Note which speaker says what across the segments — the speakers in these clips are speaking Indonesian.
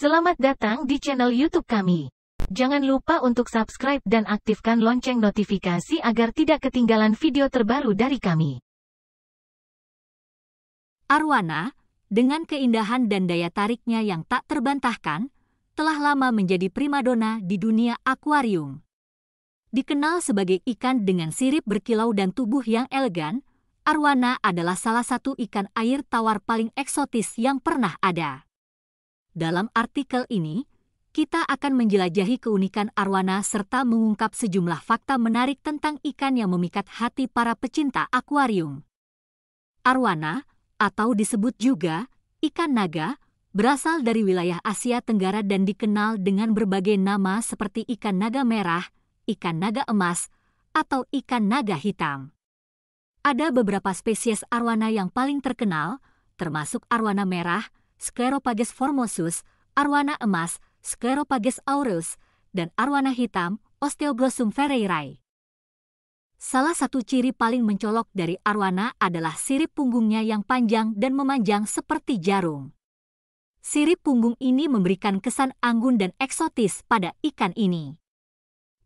Speaker 1: Selamat datang di channel YouTube kami. Jangan lupa untuk subscribe dan aktifkan lonceng notifikasi agar tidak ketinggalan video terbaru dari kami. Arwana, dengan keindahan dan daya tariknya yang tak terbantahkan, telah lama menjadi primadona di dunia akuarium. Dikenal sebagai ikan dengan sirip berkilau dan tubuh yang elegan, arwana adalah salah satu ikan air tawar paling eksotis yang pernah ada. Dalam artikel ini, kita akan menjelajahi keunikan arwana serta mengungkap sejumlah fakta menarik tentang ikan yang memikat hati para pecinta akuarium. Arwana, atau disebut juga ikan naga, berasal dari wilayah Asia Tenggara dan dikenal dengan berbagai nama seperti ikan naga merah, ikan naga emas, atau ikan naga hitam. Ada beberapa spesies arwana yang paling terkenal, termasuk arwana merah, Scleropages formosus, arwana emas, Scleropages aureus, dan arwana hitam, Osteoglossum ferreirae. Salah satu ciri paling mencolok dari arwana adalah sirip punggungnya yang panjang dan memanjang seperti jarum. Sirip punggung ini memberikan kesan anggun dan eksotis pada ikan ini.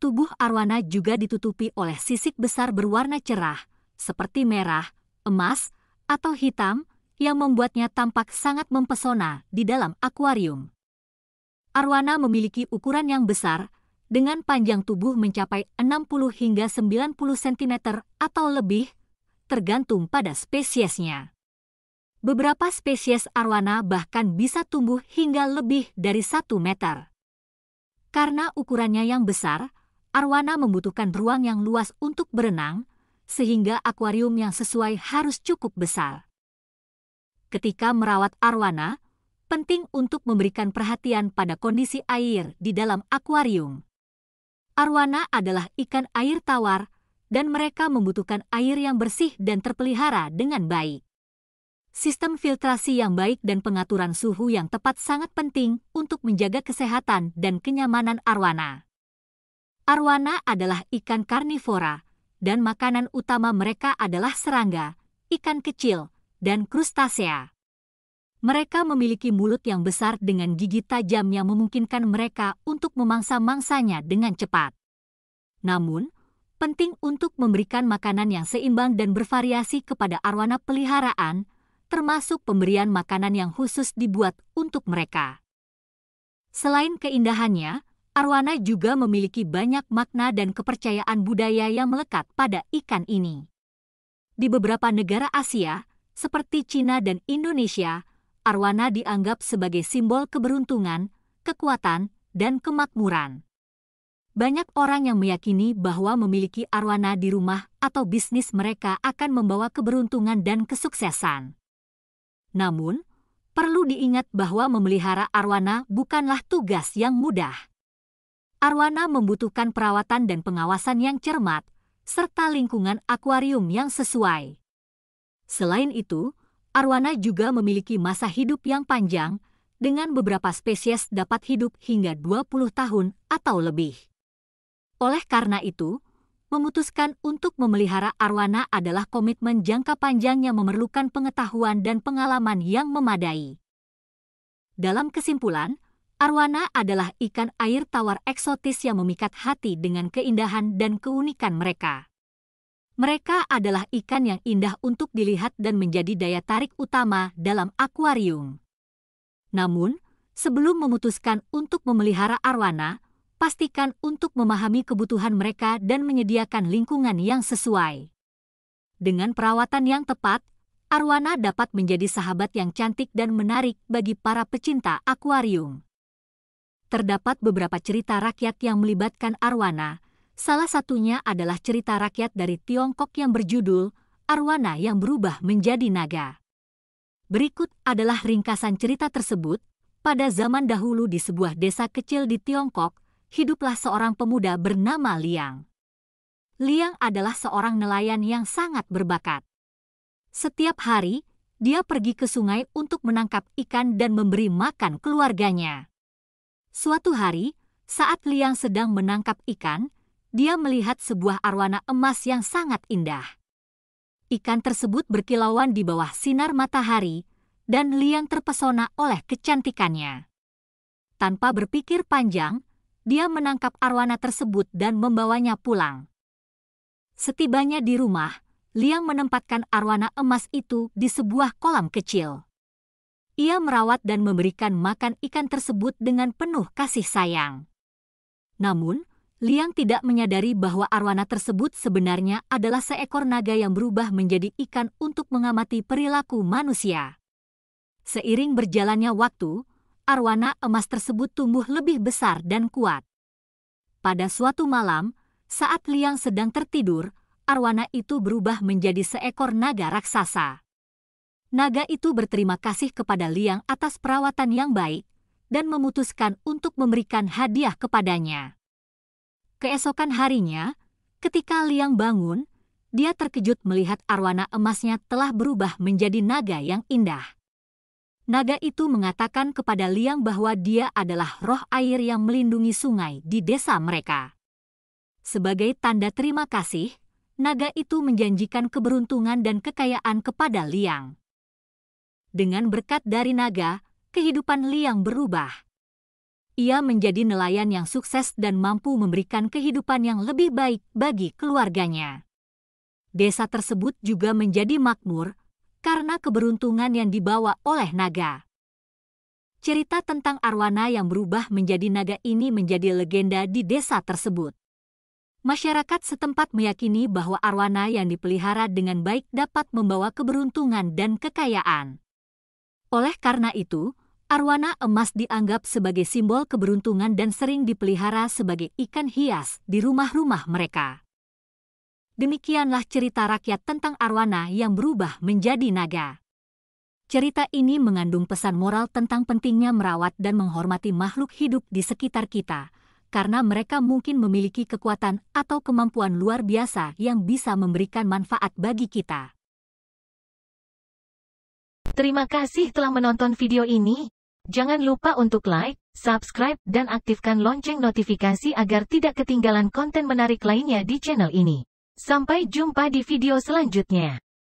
Speaker 1: Tubuh arwana juga ditutupi oleh sisik besar berwarna cerah, seperti merah, emas, atau hitam, yang membuatnya tampak sangat mempesona di dalam akuarium. Arwana memiliki ukuran yang besar, dengan panjang tubuh mencapai 60 hingga 90 cm atau lebih, tergantung pada spesiesnya. Beberapa spesies arwana bahkan bisa tumbuh hingga lebih dari 1 meter. Karena ukurannya yang besar, arwana membutuhkan ruang yang luas untuk berenang, sehingga akuarium yang sesuai harus cukup besar ketika merawat arwana, penting untuk memberikan perhatian pada kondisi air di dalam akuarium. Arwana adalah ikan air tawar, dan mereka membutuhkan air yang bersih dan terpelihara dengan baik. Sistem filtrasi yang baik dan pengaturan suhu yang tepat sangat penting untuk menjaga kesehatan dan kenyamanan arwana. Arwana adalah ikan karnivora, dan makanan utama mereka adalah serangga, ikan kecil, dan krustasea. Mereka memiliki mulut yang besar dengan gigi tajam yang memungkinkan mereka untuk memangsa-mangsanya dengan cepat. Namun, penting untuk memberikan makanan yang seimbang dan bervariasi kepada arwana peliharaan, termasuk pemberian makanan yang khusus dibuat untuk mereka. Selain keindahannya, arwana juga memiliki banyak makna dan kepercayaan budaya yang melekat pada ikan ini. Di beberapa negara Asia, seperti Cina dan Indonesia, arwana dianggap sebagai simbol keberuntungan, kekuatan, dan kemakmuran. Banyak orang yang meyakini bahwa memiliki arwana di rumah atau bisnis mereka akan membawa keberuntungan dan kesuksesan. Namun, perlu diingat bahwa memelihara arwana bukanlah tugas yang mudah. Arwana membutuhkan perawatan dan pengawasan yang cermat, serta lingkungan akuarium yang sesuai. Selain itu, arwana juga memiliki masa hidup yang panjang, dengan beberapa spesies dapat hidup hingga 20 tahun atau lebih. Oleh karena itu, memutuskan untuk memelihara arwana adalah komitmen jangka panjang yang memerlukan pengetahuan dan pengalaman yang memadai. Dalam kesimpulan, arwana adalah ikan air tawar eksotis yang memikat hati dengan keindahan dan keunikan mereka. Mereka adalah ikan yang indah untuk dilihat dan menjadi daya tarik utama dalam akuarium. Namun, sebelum memutuskan untuk memelihara arwana, pastikan untuk memahami kebutuhan mereka dan menyediakan lingkungan yang sesuai. Dengan perawatan yang tepat, arwana dapat menjadi sahabat yang cantik dan menarik bagi para pecinta akuarium. Terdapat beberapa cerita rakyat yang melibatkan arwana, Salah satunya adalah cerita rakyat dari Tiongkok yang berjudul Arwana yang berubah menjadi naga. Berikut adalah ringkasan cerita tersebut. Pada zaman dahulu di sebuah desa kecil di Tiongkok, hiduplah seorang pemuda bernama Liang. Liang adalah seorang nelayan yang sangat berbakat. Setiap hari, dia pergi ke sungai untuk menangkap ikan dan memberi makan keluarganya. Suatu hari, saat Liang sedang menangkap ikan, dia melihat sebuah arwana emas yang sangat indah. Ikan tersebut berkilauan di bawah sinar matahari, dan Liang terpesona oleh kecantikannya. Tanpa berpikir panjang, dia menangkap arwana tersebut dan membawanya pulang. Setibanya di rumah, Liang menempatkan arwana emas itu di sebuah kolam kecil. Ia merawat dan memberikan makan ikan tersebut dengan penuh kasih sayang. Namun, Liang tidak menyadari bahwa arwana tersebut sebenarnya adalah seekor naga yang berubah menjadi ikan untuk mengamati perilaku manusia. Seiring berjalannya waktu, arwana emas tersebut tumbuh lebih besar dan kuat. Pada suatu malam, saat Liang sedang tertidur, arwana itu berubah menjadi seekor naga raksasa. Naga itu berterima kasih kepada Liang atas perawatan yang baik dan memutuskan untuk memberikan hadiah kepadanya. Keesokan harinya, ketika Liang bangun, dia terkejut melihat arwana emasnya telah berubah menjadi naga yang indah. Naga itu mengatakan kepada Liang bahwa dia adalah roh air yang melindungi sungai di desa mereka. Sebagai tanda terima kasih, naga itu menjanjikan keberuntungan dan kekayaan kepada Liang. Dengan berkat dari naga, kehidupan Liang berubah ia menjadi nelayan yang sukses dan mampu memberikan kehidupan yang lebih baik bagi keluarganya. Desa tersebut juga menjadi makmur karena keberuntungan yang dibawa oleh naga. Cerita tentang arwana yang berubah menjadi naga ini menjadi legenda di desa tersebut. Masyarakat setempat meyakini bahwa arwana yang dipelihara dengan baik dapat membawa keberuntungan dan kekayaan. Oleh karena itu, Arwana emas dianggap sebagai simbol keberuntungan dan sering dipelihara sebagai ikan hias di rumah-rumah mereka. Demikianlah cerita rakyat tentang arwana yang berubah menjadi naga. Cerita ini mengandung pesan moral tentang pentingnya merawat dan menghormati makhluk hidup di sekitar kita, karena mereka mungkin memiliki kekuatan atau kemampuan luar biasa yang bisa memberikan manfaat bagi kita. Terima kasih telah menonton video ini. Jangan lupa untuk like, subscribe, dan aktifkan lonceng notifikasi agar tidak ketinggalan konten menarik lainnya di channel ini. Sampai jumpa di video selanjutnya.